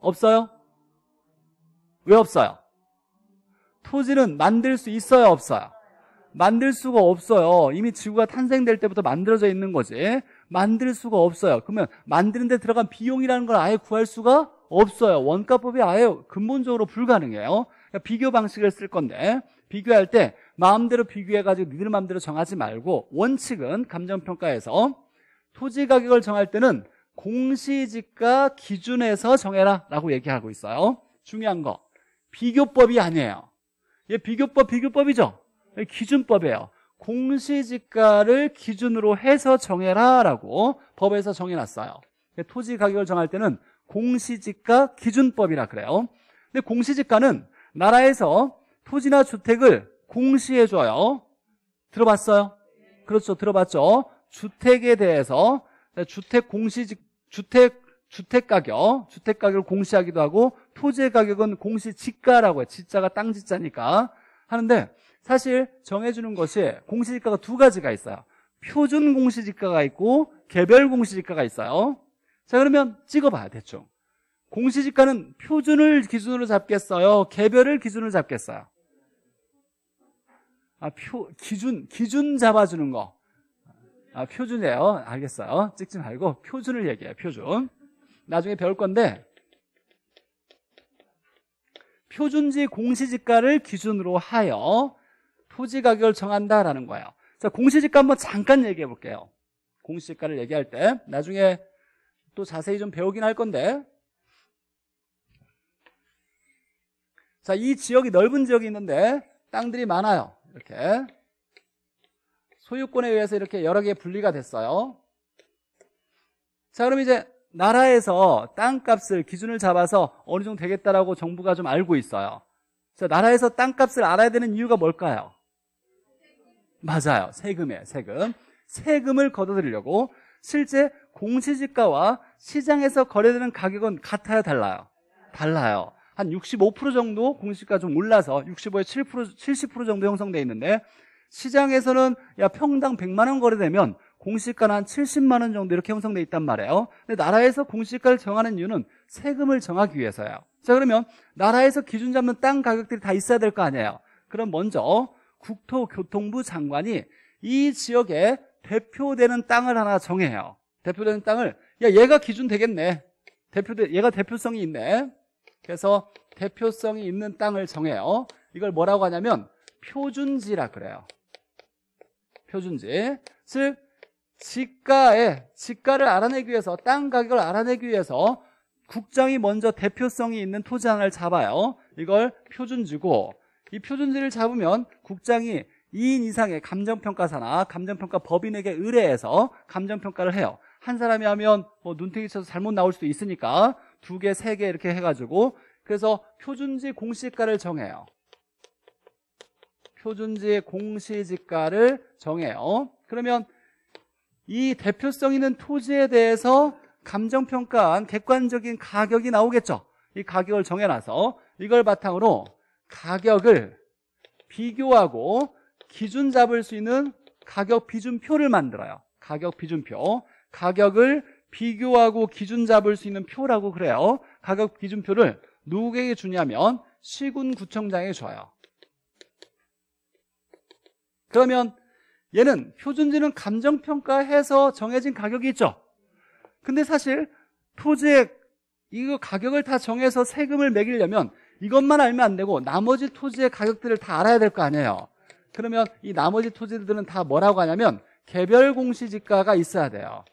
없어요? 왜 없어요? 토지는 만들 수 있어요, 없어요? 만들 수가 없어요. 이미 지구가 탄생될 때부터 만들어져 있는 거지. 만들 수가 없어요. 그러면 만드는 데 들어간 비용이라는 걸 아예 구할 수가 없어요. 원가법이 아예 근본적으로 불가능해요. 그러니까 비교 방식을 쓸 건데 비교할 때 마음대로 비교해가지고 니들 마음대로 정하지 말고 원칙은 감정평가에서 토지 가격을 정할 때는 공시지가 기준에서 정해라 라고 얘기하고 있어요 중요한 거 비교법이 아니에요 이게 비교법 비교법이죠 기준법이에요. 공시지가를 기준으로 해서 정해라라고 법에서 정해놨어요. 토지 가격을 정할 때는 공시지가 기준법이라 그래요. 근데 공시지가는 나라에서 토지나 주택을 공시해줘요. 들어봤어요? 그렇죠. 들어봤죠. 주택에 대해서 주택 공시 주택 주택 가격, 주택 가격을 공시하기도 하고 토지 가격은 공시지가라고 해요. 지자가 땅지자니까 하는데 사실 정해주는 것이 공시지가가 두 가지가 있어요. 표준 공시지가가 있고 개별 공시지가가 있어요. 자 그러면 찍어봐야 대충. 공시지가는 표준을 기준으로 잡겠어요? 개별을 기준으로 잡겠어요? 아, 표, 기준, 기준 잡아주는 거. 아, 표준이에요. 알겠어요. 찍지 말고 표준을 얘기해요. 표준. 나중에 배울 건데 표준지 공시지가를 기준으로 하여 토지 가격을 정한다라는 거예요. 자, 공시지가 한번 잠깐 얘기해 볼게요. 공시지가를 얘기할 때 나중에 또 자세히 좀 배우긴 할 건데 자, 이 지역이 넓은 지역이 있는데 땅들이 많아요. 이렇게 소유권에 의해서 이렇게 여러 개 분리가 됐어요. 자, 그럼 이제 나라에서 땅값을 기준을 잡아서 어느 정도 되겠다라고 정부가 좀 알고 있어요. 자, 나라에서 땅값을 알아야 되는 이유가 뭘까요? 맞아요. 세금이에요, 세금. 세금을 걷어들이려고 실제 공시지가와 시장에서 거래되는 가격은 같아요, 달라요? 달라요. 한 65% 정도 공시가 좀 올라서 65에 7%, 70% 정도 형성돼 있는데 시장에서는 야 평당 100만 원 거래되면 공시가는 한 70만 원 정도 이렇게 형성돼 있단 말이에요. 근데 나라에서 공시가를 정하는 이유는 세금을 정하기 위해서예요. 자 그러면 나라에서 기준 잡는 땅 가격들이 다 있어야 될 거 아니에요. 그럼 먼저 국토교통부 장관이 이 지역에 대표되는 땅을 하나 정해요. 대표되는 땅을 야 얘가 기준 되겠네. 대표 얘가 대표성이 있네. 그래서 대표성이 있는 땅을 정해요. 이걸 뭐라고 하냐면 표준지라 그래요. 표준지. 즉 지가에 지가를 알아내기 위해서 땅 가격을 알아내기 위해서 국장이 먼저 대표성이 있는 토지 하나를 잡아요. 이걸 표준지고 이 표준지를 잡으면 국장이 2인 이상의 감정평가사나 감정평가 법인에게 의뢰해서 감정평가를 해요. 한 사람이 하면 뭐 눈탱이 쳐서 잘못 나올 수도 있으니까 두 개, 세 개 이렇게 해가지고 그래서 표준지 공시가를 정해요. 표준지 공시지가를 정해요. 그러면 이 대표성 있는 토지에 대해서 감정평가한 객관적인 가격이 나오겠죠. 이 가격을 정해놔서 이걸 바탕으로 가격을 비교하고 기준 잡을 수 있는 가격 비준표를 만들어요. 가격 비준표. 가격을 비교하고 기준 잡을 수 있는 표라고 그래요. 가격 기준표를 누구에게 주냐면 시군구청장에 줘요. 그러면 얘는 표준지는 감정평가해서 정해진 가격이 있죠. 근데 사실 토지액 이거 가격을 다 정해서 세금을 매기려면 이것만 알면 안 되고 나머지 토지의 가격들을 다 알아야 될 거 아니에요. 그러면 이 나머지 토지들은 다 뭐라고 하냐면 개별 공시지가가 있어야 돼요.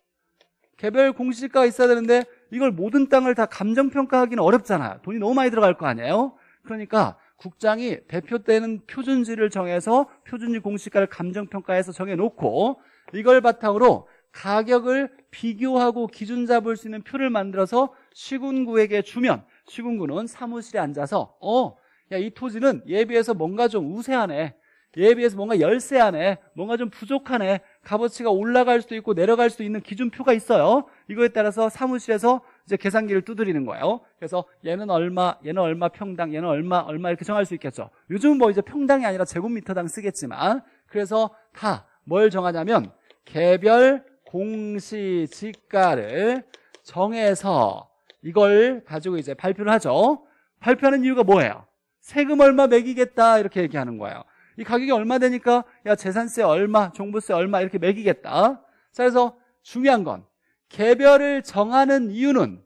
개별 공시지가가 있어야 되는데 이걸 모든 땅을 다 감정평가하기는 어렵잖아요. 돈이 너무 많이 들어갈 거 아니에요? 그러니까 국장이 대표되는 표준지를 정해서 표준지 공시가를 감정평가해서 정해놓고 이걸 바탕으로 가격을 비교하고 기준 잡을 수 있는 표를 만들어서 시군구에게 주면 시군군은 사무실에 앉아서 어, 야 이 토지는 얘에 비해서 뭔가 좀 우세하네. 얘에 비해서 뭔가 열세하네. 뭔가 좀 부족하네. 값어치가 올라갈 수도 있고 내려갈 수도 있는 기준표가 있어요. 이거에 따라서 사무실에서 이제 계산기를 두드리는 거예요. 그래서 얘는 얼마, 얘는 얼마 평당, 얘는 얼마, 얼마 이렇게 정할 수 있겠죠. 요즘은 뭐 이제 평당이 아니라 제곱미터당 쓰겠지만 그래서 다 뭘 정하냐면 개별 공시지가를 정해서 이걸 가지고 이제 발표를 하죠. 발표하는 이유가 뭐예요? 세금 얼마 매기겠다 이렇게 얘기하는 거예요. 이 가격이 얼마 되니까 야 재산세 얼마, 종부세 얼마 이렇게 매기겠다. 자, 그래서 중요한 건 개별을 정하는 이유는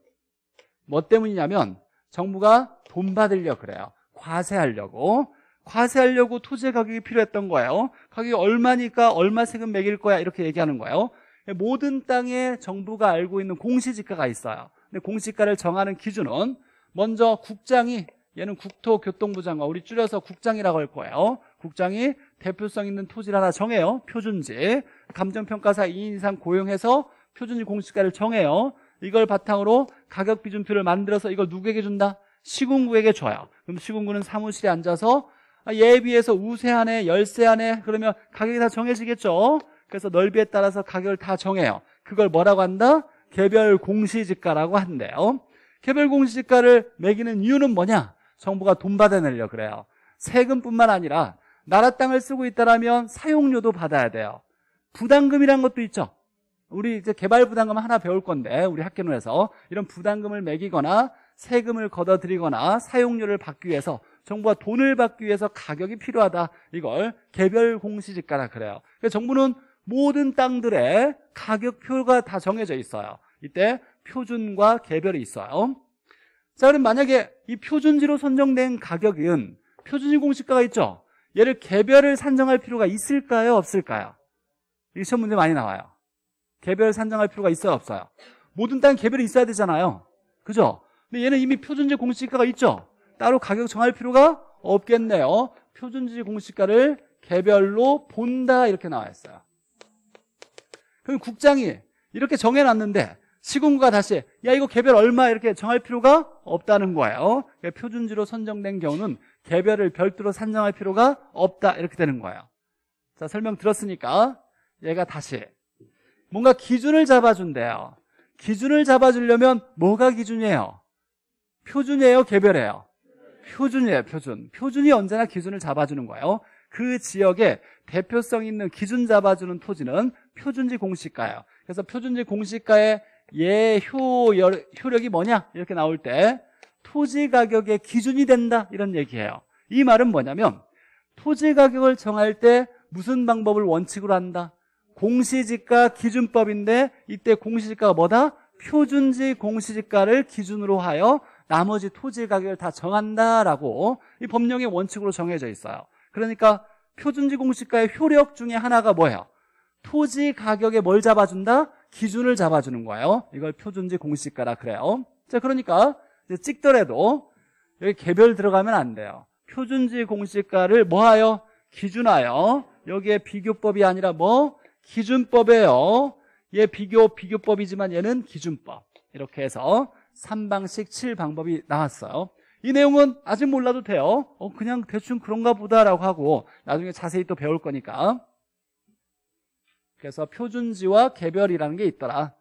뭐 때문이냐면 정부가 돈 받으려 그래요. 과세하려고. 과세하려고 토지 가격이 필요했던 거예요. 가격이 얼마니까 얼마 세금 매길 거야 이렇게 얘기하는 거예요. 모든 땅에 정부가 알고 있는 공시지가가 있어요. 근데 공시가를 정하는 기준은 먼저 국장이 얘는 국토교통부 장과 우리 줄여서 국장이라고 할 거예요 국장이 대표성 있는 토지를 하나 정해요 표준지 감정평가사 2인 이상 고용해서 표준지 공시가를 정해요 이걸 바탕으로 가격 비준표를 만들어서 이걸 누구에게 준다? 시군구에게 줘요 그럼 시군구는 사무실에 앉아서 아, 얘에 비해서 우세한에 열세한에 그러면 가격이 다 정해지겠죠 그래서 넓이에 따라서 가격을 다 정해요 그걸 뭐라고 한다? 개별 공시지가라고 한대요. 개별 공시지가를 매기는 이유는 뭐냐? 정부가 돈 받아내려 그래요. 세금뿐만 아니라 나라 땅을 쓰고 있다라면 사용료도 받아야 돼요. 부담금이란 것도 있죠. 우리 이제 개발 부담금 하나 배울 건데 우리 학교론에서 이런 부담금을 매기거나 세금을 걷어들이거나 사용료를 받기 위해서 정부가 돈을 받기 위해서 가격이 필요하다. 이걸 개별 공시지가라 그래요. 정부는 모든 땅들의 가격표가 다 정해져 있어요. 이때 표준과 개별이 있어요. 자, 그럼 만약에 이 표준지로 선정된 가격은 표준지 공시가가 있죠? 얘를 개별을 산정할 필요가 있을까요? 없을까요? 이 시험 문제 많이 나와요. 개별 산정할 필요가 있어요? 없어요? 모든 땅 개별이 있어야 되잖아요. 그죠? 근데 얘는 이미 표준지 공시가가 있죠? 따로 가격 정할 필요가 없겠네요. 표준지 공시가를 개별로 본다 이렇게 나와 있어요. 그럼 국장이 이렇게 정해놨는데 시군구가 다시 야 이거 개별 얼마 이렇게 정할 필요가 없다는 거예요 그러니까 표준지로 선정된 경우는 개별을 별도로 산정할 필요가 없다 이렇게 되는 거예요 자 설명 들었으니까 얘가 다시 뭔가 기준을 잡아준대요 기준을 잡아주려면 뭐가 기준이에요? 표준이에요? 개별이에요? 표준이에요 표준 표준이 언제나 기준을 잡아주는 거예요 그 지역에 대표성 있는 기준 잡아주는 토지는 표준지 공시가예요 그래서 표준지 공시가의 예 효 효력이 뭐냐 이렇게 나올 때 토지 가격의 기준이 된다 이런 얘기예요. 이 말은 뭐냐면 토지 가격을 정할 때 무슨 방법을 원칙으로 한다. 공시지가 기준법인데 이때 공시지가가 뭐다? 표준지 공시지가를 기준으로 하여 나머지 토지 가격을 다 정한다라고 이 법령의 원칙으로 정해져 있어요. 그러니까 표준지 공시가의 효력 중에 하나가 뭐예요? 토지 가격에 뭘 잡아준다? 기준을 잡아주는 거예요. 이걸 표준지 공시가라 그래요. 자, 그러니까 찍더라도 여기 개별 들어가면 안 돼요. 표준지 공시가를 뭐하여? 기준하여. 여기에 비교법이 아니라 뭐? 기준법이에요. 얘 비교, 비교법이지만 얘는 기준법. 이렇게 해서 3방식 7방법이 나왔어요. 이 내용은 아직 몰라도 돼요. 어, 그냥 대충 그런가 보다라고 하고 나중에 자세히 또 배울 거니까. 그래서 표준지와 개별이라는 게 있더라.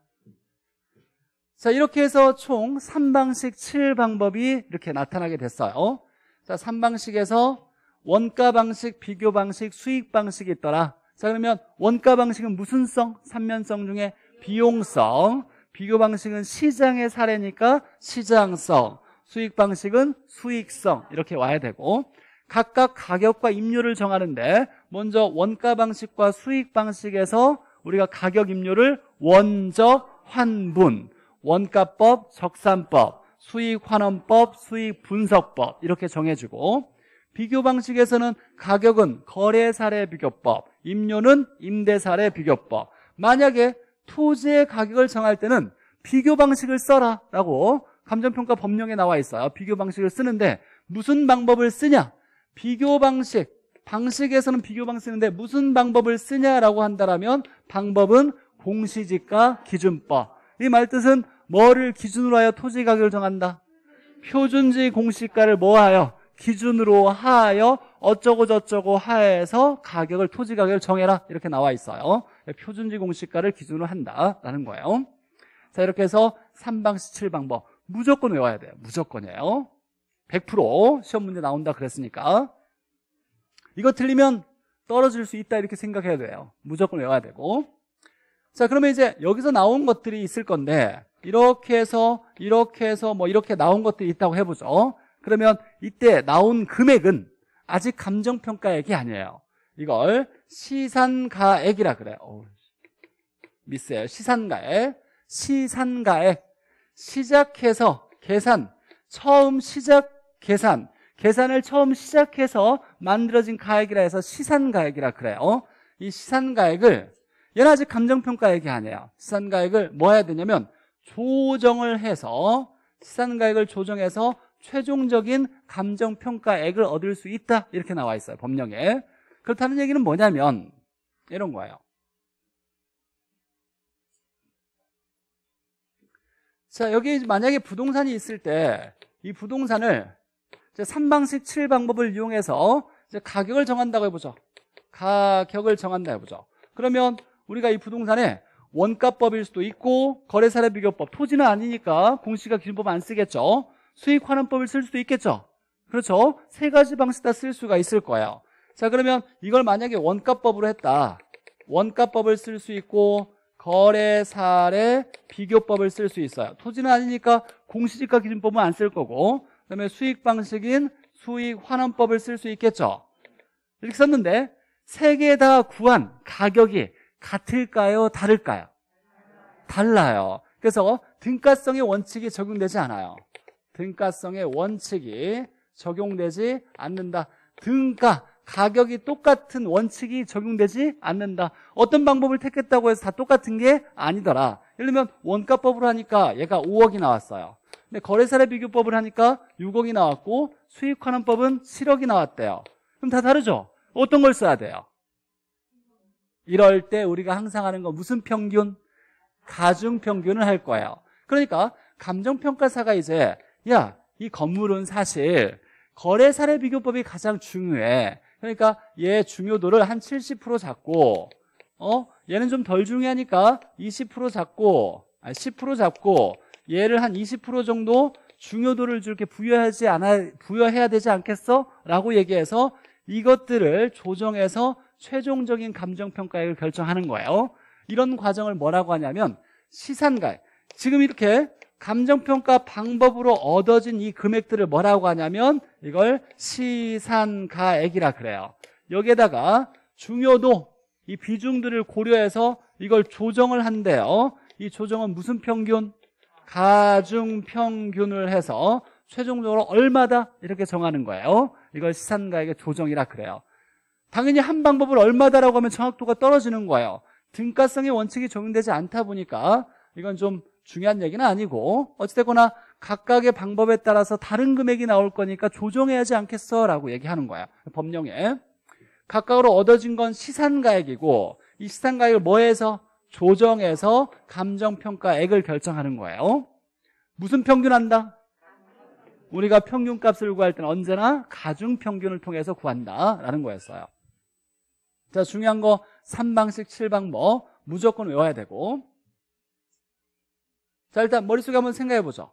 자, 이렇게 해서 총 3방식 7방법이 이렇게 나타나게 됐어요. 자, 3방식에서 원가 방식, 비교 방식, 수익 방식이 있더라. 자, 그러면 원가 방식은 무슨 성? 삼면성 중에 비용성. 비교 방식은 시장의 사례니까 시장성. 수익 방식은 수익성. 이렇게 와야 되고. 각각 가격과 임료를 정하는데 먼저 원가 방식과 수익 방식에서 우리가 가격 임료를 원적 환분, 원가법, 적산법, 수익 환원법, 수익 분석법 이렇게 정해주고 비교 방식에서는 가격은 거래 사례 비교법, 임료는 임대 사례 비교법. 만약에 토지의 가격을 정할 때는 비교 방식을 써라라고 감정평가 법령에 나와 있어요. 비교 방식을 쓰는데 무슨 방법을 쓰냐? 비교 방식 방식에서는 비교방 쓰는데 무슨 방법을 쓰냐라고 한다면 방법은 공시지가 기준법. 이 말뜻은 뭐를 기준으로 하여 토지 가격을 정한다? 표준지 공시가를 뭐하여? 기준으로 하여 어쩌고 저쩌고 하에서 가격을 토지 가격을 정해라 이렇게 나와 있어요. 표준지 공시가를 기준으로 한다라는 거예요. 자 이렇게 해서 3방식 7방법 무조건 외워야 돼요. 무조건이에요. 100% 시험 문제 나온다 그랬으니까 이거 틀리면 떨어질 수 있다 이렇게 생각해야 돼요 무조건 외워야 되고 자 그러면 이제 여기서 나온 것들이 있을 건데 이렇게 해서 이렇게 해서 뭐 이렇게 나온 것들이 있다고 해보죠 그러면 이때 나온 금액은 아직 감정평가액이 아니에요 이걸 시산가액이라 그래요 미스예요 시산가액 시산가액 시작해서 계산 처음 시작 계산 계산을 처음 시작해서 만들어진 가액이라 해서 시산가액이라 그래요. 이 시산가액을 얘는 아직 감정평가액이 아니에요. 시산가액을 뭐 해야 되냐면 조정을 해서 시산가액을 조정해서 최종적인 감정평가액을 얻을 수 있다 이렇게 나와 있어요 법령에 그렇다는 얘기는 뭐냐면 이런 거예요 자 여기 만약에 부동산이 있을 때 이 부동산을 3방식 7방법을 이용해서 가격을 정한다고 해보죠 가격을 정한다 해보죠 그러면 우리가 이 부동산에 원가법일 수도 있고 거래사례 비교법 토지는 아니니까 공시가 기준법 안 쓰겠죠 수익환원법을 쓸 수도 있겠죠 그렇죠 세 가지 방식 다 쓸 수가 있을 거예요 자 그러면 이걸 만약에 원가법으로 했다 원가법을 쓸 수 있고 거래사례 비교법을 쓸 수 있어요 토지는 아니니까 공시지가 기준법은 안 쓸 거고 그다음에 수익 방식인 수익 환원법을 쓸 수 있겠죠. 이렇게 썼는데 세 개 다 구한 가격이 같을까요? 다를까요? 달라요. 그래서 등가성의 원칙이 적용되지 않아요. 등가성의 원칙이 적용되지 않는다. 등가, 가격이 똑같은 원칙이 적용되지 않는다. 어떤 방법을 택했다고 해서 다 똑같은 게 아니더라. 예를 들면 원가법으로 하니까 얘가 5억이 나왔어요. 근데 거래사례 비교법을 하니까 6억이 나왔고 수익환원법은 7억이 나왔대요. 그럼 다 다르죠? 어떤 걸 써야 돼요? 이럴 때 우리가 항상 하는 건 무슨 평균? 가중평균을 할 거예요. 그러니까 감정평가사가 이제 야, 이 건물은 사실 거래사례 비교법이 가장 중요해. 그러니까 얘 중요도를 한 70% 잡고 어? 얘는 좀 덜 중요하니까 20% 잡고 10% 아, 잡고 얘를 한 20% 정도 중요도를 이렇게 부여하지 않아 부여해야 되지 않겠어라고 얘기해서 이것들을 조정해서 최종적인 감정 평가액을 결정하는 거예요. 이런 과정을 뭐라고 하냐면 시산가액. 지금 이렇게 감정평가 방법으로 얻어진 이 금액들을 뭐라고 하냐면 이걸 시산가액이라 그래요. 여기에다가 중요도 이 비중들을 고려해서 이걸 조정을 한대요. 이 조정은 무슨 평균? 가중 평균을 해서 최종적으로 얼마다 이렇게 정하는 거예요. 이걸 시산가액의 조정이라 그래요. 당연히 한 방법을 얼마다라고 하면 정확도가 떨어지는 거예요. 등가성의 원칙이 적용되지 않다 보니까 이건 좀 중요한 얘기는 아니고 어찌됐거나 각각의 방법에 따라서 다른 금액이 나올 거니까 조정해야지 않겠어라고 얘기하는 거야 법령에 각각으로 얻어진 건 시산가액이고 이 시산가액을 뭐해서 조정해서 감정평가액을 결정하는 거예요. 무슨 평균한다? 우리가 평균값을 구할 때는 언제나 가중평균을 통해서 구한다라는 거였어요. 자 중요한 거 3방식, 7방 법 뭐 무조건 외워야 되고 자 일단 머릿속에 한번 생각해보죠.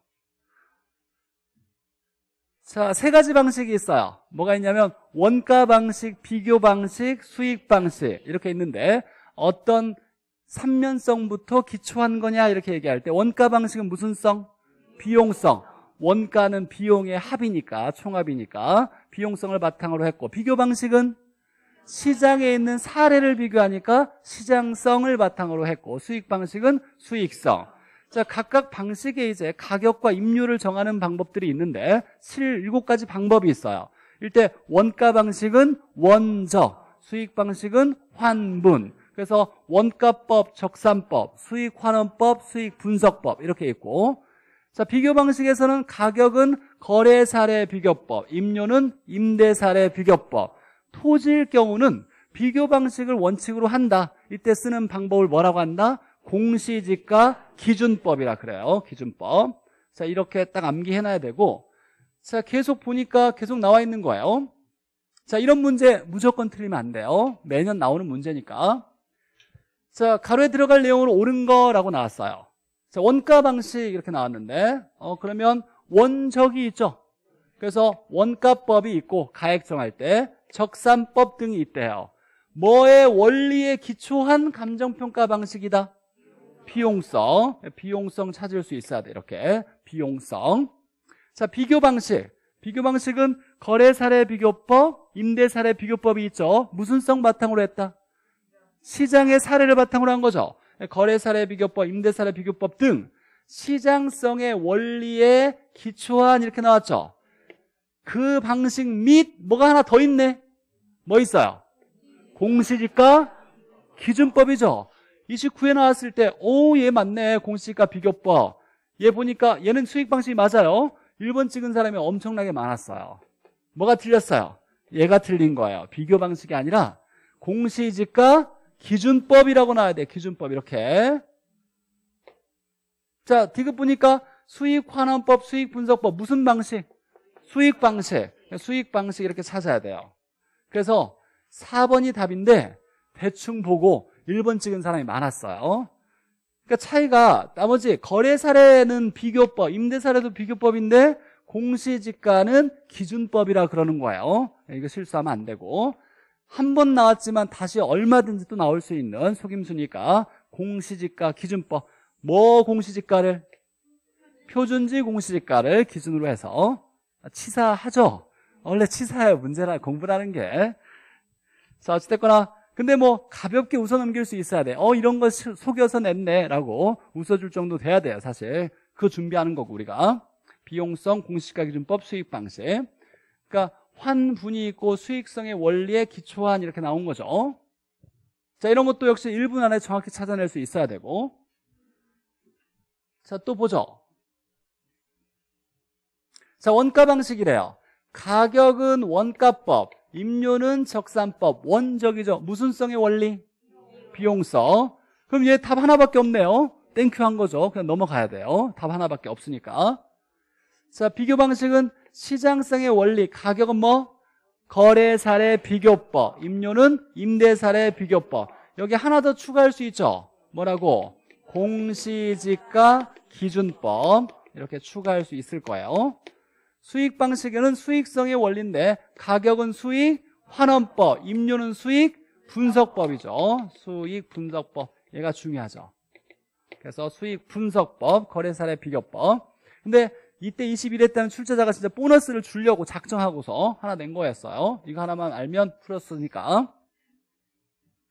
자, 세 가지 방식이 있어요. 뭐가 있냐면 원가 방식, 비교 방식, 수익 방식 이렇게 있는데 어떤 삼면성부터 기초한 거냐 이렇게 얘기할 때 원가 방식은 무슨 성? 비용성. 원가는 비용의 합이니까 총합이니까 비용성을 바탕으로 했고 비교 방식은 시장에 있는 사례를 비교하니까 시장성을 바탕으로 했고 수익 방식은 수익성. 자, 각각 방식에 이제 가격과 임류를 정하는 방법들이 있는데 7, 7가지 방법이 있어요. 일단 원가 방식은 원적, 수익 방식은 환분, 그래서 원가법, 적산법, 수익환원법, 수익분석법 이렇게 있고 자 비교 방식에서는 가격은 거래 사례 비교법, 임료는 임대 사례 비교법, 토지일 경우는 비교 방식을 원칙으로 한다. 이때 쓰는 방법을 뭐라고 한다? 공시지가 기준법이라 그래요. 기준법. 자 이렇게 딱 암기해놔야 되고 자 계속 보니까 계속 나와 있는 거예요. 자 이런 문제 무조건 틀리면 안 돼요. 매년 나오는 문제니까. 자, 가로에 들어갈 내용은 옳은 거라고 나왔어요. 자, 원가 방식 이렇게 나왔는데, 어, 그러면 원적이 있죠. 그래서 원가법이 있고 가액 정할 때 적산법 등이 있대요. 뭐의 원리에 기초한 감정평가 방식이다? 비용성. 예, 비용성 찾을 수 있어야 돼. 이렇게. 비용성. 자, 비교 방식. 비교 방식은 거래 사례 비교법, 임대 사례 비교법이 있죠. 무슨 성 바탕으로 했다? 시장의 사례를 바탕으로 한 거죠. 거래사례 비교법, 임대사례 비교법 등 시장성의 원리에 기초한 이렇게 나왔죠. 그 방식 및 뭐가 하나 더 있네. 뭐 있어요? 공시지가 기준법이죠. 29회 나왔을 때, 오, 얘 맞네. 공시지가 비교법. 얘 보니까 얘는 수익 방식이 맞아요. 1번 찍은 사람이 엄청나게 많았어요. 뭐가 틀렸어요? 얘가 틀린 거예요. 비교 방식이 아니라 공시지가 기준법이라고 나와야 돼. 기준법 이렇게. 자, 디귿 보니까 수익 환원법, 수익 분석법 무슨 방식? 수익 방식. 수익 방식 이렇게 찾아야 돼요. 그래서 4번이 답인데 대충 보고 1번 찍은 사람이 많았어요. 그러니까 차이가 나머지 거래 사례는 비교법, 임대 사례도 비교법인데 공시지가는 기준법이라 그러는 거예요. 이거 실수하면 안 되고 한번 나왔지만 다시 얼마든지 또 나올 수 있는 속임수니까 공시지가 기준법 뭐 공시지가를 표준지 공시지가를 기준으로 해서 치사하죠 원래 치사해요 문제라 공부라는 게 자 어찌됐거나 근데 뭐 가볍게 웃어 넘길 수 있어야 돼. 어 이런 거 속여서 냈네라고 웃어줄 정도 돼야 돼요. 사실 그거 준비하는 거고 우리가 비용성 공시가 기준법 수익 방식. 그러니까 환분이 있고 수익성의 원리에 기초한 이렇게 나온 거죠. 자, 이런 것도 역시 1분 안에 정확히 찾아낼 수 있어야 되고. 자, 또 보죠. 자, 원가 방식이래요. 가격은 원가법, 임료는 적산법, 원적이죠. 무슨 성의 원리? 비용성. 그럼 얘 답 하나밖에 없네요. 땡큐 한 거죠. 그냥 넘어가야 돼요. 답 하나밖에 없으니까. 자, 비교 방식은 시장성의 원리, 가격은 뭐? 거래사례 비교법, 임료는 임대사례 비교법. 여기 하나 더 추가할 수 있죠? 뭐라고? 공시지가 기준법 이렇게 추가할 수 있을 거예요. 수익 방식에는 수익성의 원리인데 가격은 수익, 환원법, 임료는 수익, 분석법이죠. 수익 분석법 얘가 중요하죠. 그래서 수익 분석법, 거래사례 비교법. 근데 이때 2 1회다는 출제자가 진짜 보너스를 주려고 작정하고서 하나 낸 거였어요. 이거 하나만 알면 풀었으니까.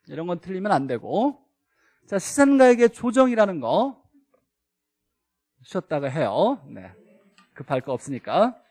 이런 건 틀리면 안 되고. 자, 시장가액의 조정이라는 거 쉬었다가 해요. 네. 급할 거 없으니까.